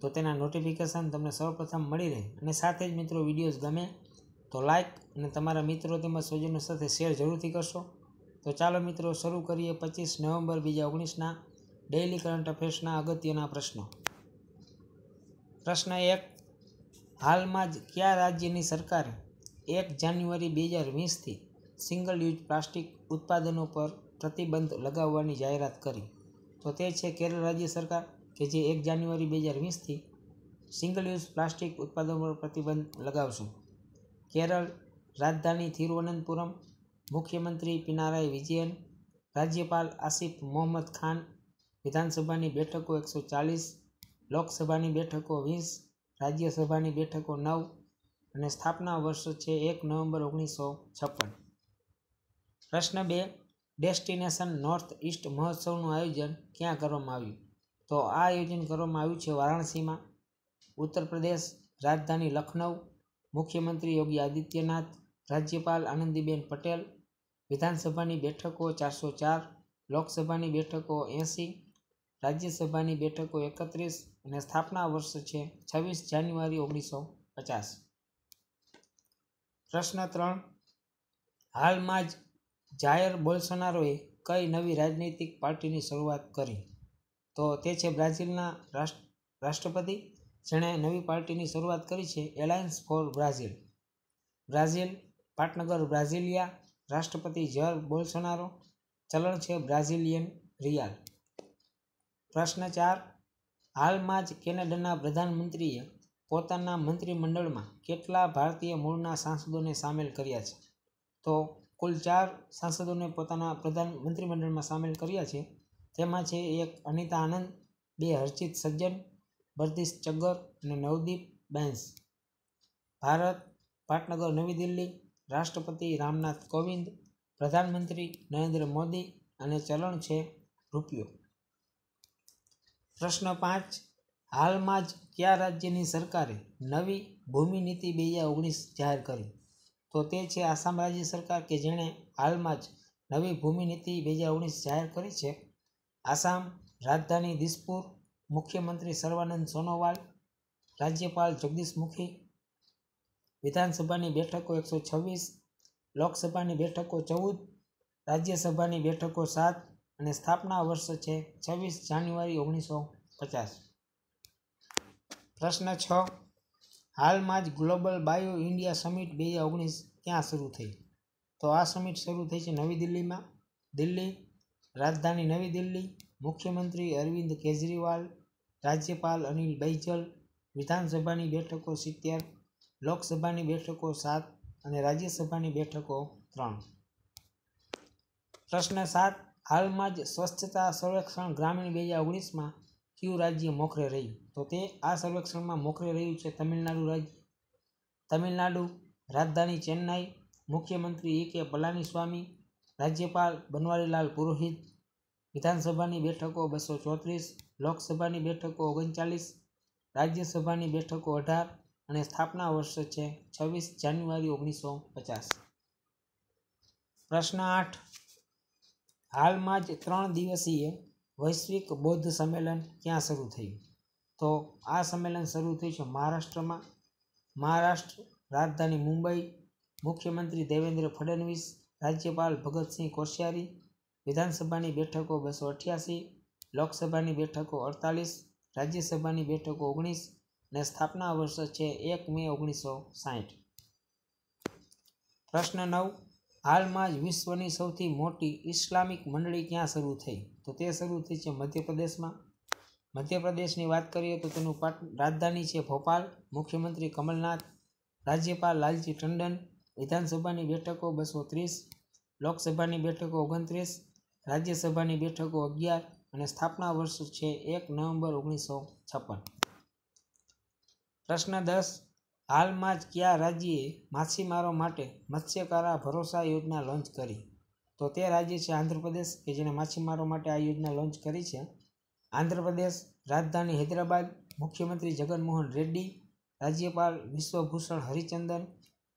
તો તેના નોટિફિકેશન તમને સૌપ્રથમ મળી રહે અને સાથે જ મિત્રો વિડીયોઝ ગમે તો લાઇક અને તમારા મિત્રો તેમજ સ્વજનો સાથે શેર જરૂરથી કરશો તો ચાલો મિત્રો શરૂ કરીએ પચીસ નવેમ્બર બીજા ઓગણીસના ડેઇલી કરંટ અફેર્સના અગત્યના પ્રશ્નો પ્રશ્ન એક હાલમાં જ કયા રાજ્યની સરકારે એક જાન્યુઆરી બે હજાર વીસથી સિંગલ યુઝ પ્લાસ્ટિક ઉત્પાદનો પર પ્રતિબંધ લગાવવાની જાહેરાત કરી તો તે છે કેરળ રાજ્ય સરકાર કે જે એક જાન્યુઆરી બે હજાર વીસથી સિંગલ યુઝ પ્લાસ્ટિક ઉત્પાદન પર પ્રતિબંધ લગાવશું કેરળ રાજધાની તિરુવનંતપુરમ મુખ્યમંત્રી પિનારાય વિજયન રાજ્યપાલ આસિફ મોહમ્મદ ખાન વિધાનસભાની બેઠકો એકસો ચાલીસ લોકસભાની બેઠકો વીસ રાજ્યસભાની બેઠકો નવ અને સ્થાપના વર્ષ છે એક નવેમ્બર ઓગણીસો છપ્પન પ્રશ્ન બે ડેસ્ટિનેશન નોર્થ ઈસ્ટ મહોત્સવનું આયોજન ક્યાં કરવામાં આવ્યું તો આ આયોજન કરવામાં આવ્યું છે વારાણસીમાં ઉત્તર પ્રદેશ રાજધાની લખનઉ મુખ્યમંત્રી યોગી આદિત્યનાથ રાજ્યપાલ આનંદીબેન પટેલ વિધાનસભાની બેઠકો ચારસો ચાર લોકસભાની બેઠકો એંસી રાજ્યસભાની બેઠકો એકત્રીસ અને સ્થાપના વર્ષ છે છવ્વીસ જાન્યુઆરી ઓગણીસો પચાસ પ્રશ્ન ત્રણ હાલમાં જ જાહેર બોલસનારોએ કઈ નવી રાજનૈતિક પાર્ટીની શરૂઆત કરી તો તે છે બ્રાઝિલના રાષ્ટ્રપતિ જેણે નવી પાર્ટીની શરૂઆત કરી છે એલાયન્સ ફોર બ્રાઝિલ બ્રાઝિલ પાટનગર બ્રાઝિલિયા રાષ્ટ્રપતિ જર બોલ્સોનારો ચલણ છે બ્રાઝિલિયન રિયાલ પ્રશ્ન ચાર હાલમાં જ કેનેડાના પ્રધાનમંત્રીએ પોતાના મંત્રીમંડળમાં કેટલા ભારતીય મૂળના સાંસદોને સામેલ કર્યા છે તો કુલ ચાર સાંસદોને પોતાના પ્રધાન મંત્રીમંડળમાં સામેલ કર્યા છે તેમાં છે એક અનિતા આનંદ બે હર્ષિત સજ્જન બર્દિશ ચગ્ગર અને નવદીપ બેન્સ ભારત પાટનગર નવી દિલ્હી રાષ્ટ્રપતિ રામનાથ કોવિંદ પ્રધાનમંત્રી નરેન્દ્ર મોદી અને ચલણ છે રૂપિયો પ્રશ્ન પાંચ હાલમાં જ કયા રાજ્યની સરકારે નવી ભૂમિ નીતિ બે હજાર ઓગણીસ જાહેર કરી તો તે છે આસામ રાજ્ય સરકાર કે જેણે હાલમાં જ નવી ભૂમિ નીતિ બે હજાર ઓગણીસ જાહેર કરી છે આસામ રાજધાની દિસપુર મુખ્યમંત્રી સર્વાનંદ સોનોવાલ રાજ્યપાલ જગદીશ મુખી વિધાનસભાની બેઠકો એકસો છવ્વીસ લોકસભાની બેઠકો ચૌદ રાજ્યસભાની બેઠકો સાત અને સ્થાપના વર્ષ છે છવ્વીસ જાન્યુઆરી ઓગણીસો પચાસ પ્રશ્ન છ હાલમાં જ ગ્લોબલ બાયો ઇન્ડિયા સમિટ બે હજાર ઓગણીસ ક્યાં શરૂ થઈ તો આ સમિટ શરૂ થઈ છે નવી દિલ્હીમાં દિલ્હી રાજધાની નવી દિલ્હી મુખ્યમંત્રી અરવિંદ કેજરીવાલ રાજ્યપાલ અનિલ બૈજલ વિધાનસભાની બેઠકો સિત્તેર લોકસભાની બેઠકો સાત અને રાજ્યસભાની બેઠકો ત્રણ પ્રશ્ન સાત હાલમાં જ સ્વચ્છતા સર્વેક્ષણ ગ્રામીણ બે હજાર ઓગણીસમાં કયું રાજ્ય મોખરે રહ્યું તો તે આ સર્વેક્ષણમાં મોખરે રહ્યું છે તમિલનાડુ રાજ્ય તમિલનાડુ રાજધાની ચેન્નાઈ મુખ્યમંત્રી એ કે પલાનીસ્વામી રાજ્યપાલ બનવારીલાલ પુરોહિત વિધાનસભાની બેઠકો બસો ચોત્રીસ લોકસભાની બેઠકો ઓગણચાલીસ રાજ્યસભાની બેઠકો અઢાર અને સ્થાપના વર્ષ છે છવ્વીસ જાન્યુઆરી ઓગણીસો પચાસ પ્રશ્ન આઠ હાલમાં જ ત્રણ દિવસીય વૈશ્વિક બૌદ્ધ સંમેલન ક્યાં શરૂ થયું તો આ સંમેલન શરૂ થયું છે મહારાષ્ટ્રમાં મહારાષ્ટ્ર રાજધાની મુંબઈ મુખ્યમંત્રી દેવેન્દ્ર ફડણવીસ રાજ્યપાલ ભગતસિંહ કોશિયારી વિધાનસભાની બેઠકો બસો અઠ્યાસી લોકસભાની બેઠકો અડતાલીસ રાજ્યસભાની બેઠકો ઓગણીસ અને સ્થાપના વર્ષ છે એક મે ઓગણીસો સાહીઠ પ્રશ્ન નવ હાલમાં જ વિશ્વની સૌથી મોટી ઇસ્લામિક મંડળી ક્યાં શરૂ થઈ તો તે શરૂ થઈ છે મધ્યપ્રદેશમાં મધ્યપ્રદેશની વાત કરીએ તો તેનું રાજધાની છે ભોપાલ મુખ્યમંત્રી કમલનાથ રાજ્યપાલ લાલજી ટંડન વિધાનસભાની બેઠકો બસો ત્રીસ લોકસભાની બેઠકો ઓગણત્રીસ રાજ્યસભાની બેઠકો અગિયાર અને સ્થાપના વર્ષ છે એક નવેમ્બર ઓગણીસો છપ્પન પ્રશ્ન દસ હાલમાં જ કયા રાજ્યે માછીમારો માટે મત્સ્યકારા ભરોસા યોજના લોન્ચ કરી તો તે રાજ્ય છે આંધ્રપ્રદેશ કે જેણે માછીમારો માટે આ યોજના લોન્ચ કરી છે આંધ્રપ્રદેશ રાજધાની હૈદરાબાદ મુખ્યમંત્રી જગનમોહન રેડ્ડી રાજ્યપાલ વિશ્વભૂષણ હરિચંદન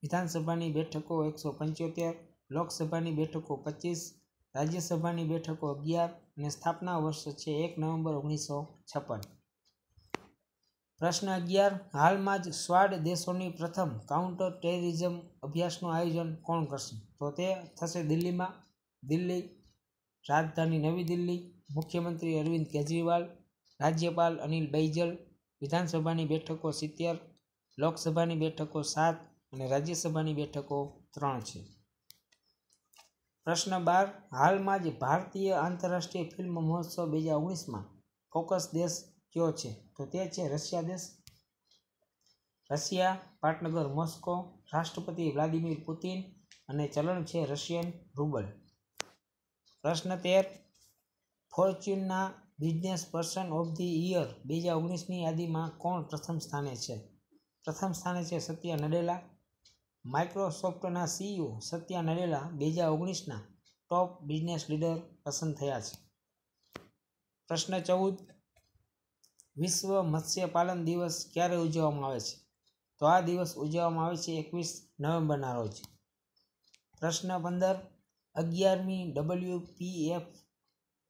વિધાનસભાની બેઠકો એકસો પંચોતેર લોકસભાની બેઠકો પચીસ રાજ્યસભાની બેઠકો અગિયાર અને સ્થાપના વર્ષ છે એક નવેમ્બર ઓગણીસો છપ્પન પ્રશ્ન અગિયાર હાલમાં જ સ્વાડ દેશોની પ્રથમ કાઉન્ટર ટેરરિઝમ અભ્યાસનું આયોજન કોણ કરશે તો તે થશે દિલ્હીમાં દિલ્હી રાજધાની નવી દિલ્હી મુખ્યમંત્રી અરવિંદ કેજરીવાલ રાજ્યપાલ અનિલ બૈજલ વિધાનસભાની બેઠકો સિત્તેર લોકસભાની બેઠકો સાત અને રાજ્યસભાની બેઠકો ત્રણ છે પ્રશ્ન બાર હાલમાં જ ભારતીય આંતરરાષ્ટ્રીય ફિલ્મ મહોત્સવ બે હજાર ઓગણીસમાં ફોકસ દેશ કયો છે તો તે છે રશિયા દેશ રશિયા પાટનગર મોસ્કો રાષ્ટ્રપતિ વ્લાદિમીર પુતિન અને ચલણ છે રશિયન રૂબલ પ્રશ્ન તેર ફોર્ચ્યુનના business person of the year બે હજાર ઓગણીસની યાદીમાં કોણ પ્રથમ સ્થાને છે પ્રથમ સ્થાને છે સત્ય નડેલા માઇક્રોસોફ્ટના સીઈઓ e સત્યા નડેલા બે હજાર ઓગણીસના ટોપ બિઝનેસ લીડર પસંદ થયા છે પ્રશ્ન ચૌદ વિશ્વ મત્સ્યપાલન દિવસ ક્યારે ઉજવવામાં આવે છે તો આ દિવસ ઉજવવામાં આવે છે એકવીસ નવેમ્બરના રોજ પ્રશ્ન પંદર અગિયારમી ડબલ્યુ પી એફ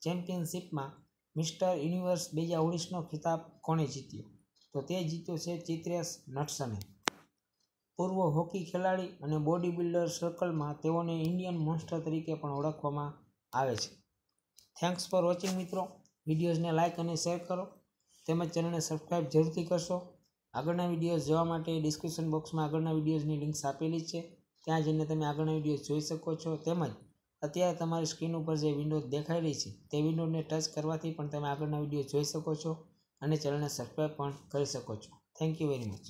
ચેમ્પિયનશિપમાં મિસ્ટર યુનિવર્સ બે હજાર ઓગણીસનો ખિતાબ કોણે જીત્યો તો તે જીત્યો છે ચિત્રેશ નટસને પૂર્વ હોકી ખેલાડી અને બોડી બિલ્ડર સર્કલમાં તેઓને ઇન્ડિયન મોન્સ્ટર તરીકે પણ ઓળખવામાં આવે છે થેન્ક્સ ફોર વોચિંગ મિત્રો વિડીયોઝને લાઇક અને શેર કરો તેમજ ચેનલને સબસ્ક્રાઈબ જરૂરથી કરશો આગળના વિડીયોઝ જોવા માટે ડિસ્ક્રિપ્શન બોક્સમાં આગળના વિડીયોઝની લિંક્સ આપેલી છે ત્યાં જઈને તમે આગળના વિડીયો જોઈ શકો છો તેમજ અત્યારે તમારી સ્ક્રીન ઉપર જે વિન્ડો દેખાઈ રહી છે તે વિન્ડોને ટચ કરવાથી પણ તમે આગળના વિડીયો જોઈ શકો છો અને ચેનલને સબસ્ક્રાઈબ પણ કરી શકો છો થેન્ક યુ વેરી મચ